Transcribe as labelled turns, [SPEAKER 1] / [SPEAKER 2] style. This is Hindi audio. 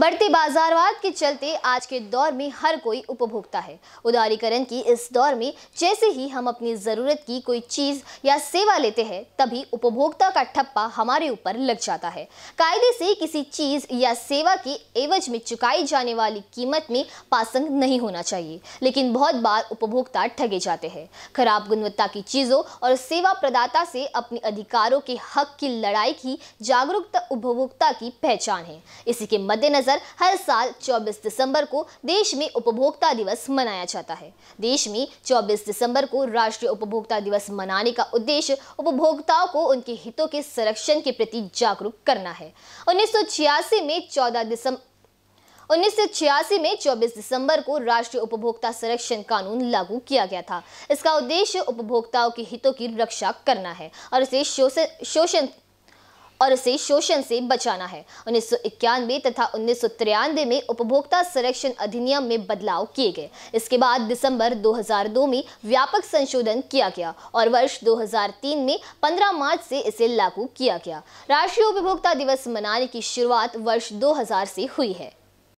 [SPEAKER 1] बढ़ती बाजारवाद के चलते आज के दौर में हर कोई उपभोक्ता है उदारीकरण की इस दौर में जैसे ही हम अपनी ज़रूरत की कोई चीज़ या सेवा लेते हैं तभी उपभोक्ता का ठप्पा हमारे ऊपर लग जाता है कायदे से किसी चीज़ या सेवा के एवज में चुकाई जाने वाली कीमत में पासंग नहीं होना चाहिए लेकिन बहुत बार उपभोक्ता ठगे जाते हैं खराब गुणवत्ता की चीज़ों और सेवा प्रदाता से अपने अधिकारों के हक की लड़ाई की जागरूकता उपभोक्ता की पहचान है इसी के मद्देनजर नज़र हर साल 24 दिसंबर को देश में उपभोक्ता दिवस मनाया जाता है देश में 24 दिसंबर को राष्ट्रीय उपभोक्ता दिवस मनाने का उद्देश्य उपभोक्ताओं को उनके हितों के संरक्षण के प्रति जागरूक करना है उन्नीस में चौदह दिसंबर उन्नीस में 24 दिसंबर को राष्ट्रीय उपभोक्ता संरक्षण कानून लागू किया गया था इसका उद्देश्य उपभोक्ताओं के हितों की रक्षा करना है और इसे शोषण और इसे शोषण से बचाना है उन्नीस तथा उन्नीस में उपभोक्ता संरक्षण अधिनियम में बदलाव किए गए इसके बाद दिसंबर 2002 में व्यापक संशोधन किया गया और वर्ष 2003 में 15 मार्च से इसे लागू किया गया राष्ट्रीय उपभोक्ता दिवस मनाने की शुरुआत वर्ष 2000 से हुई है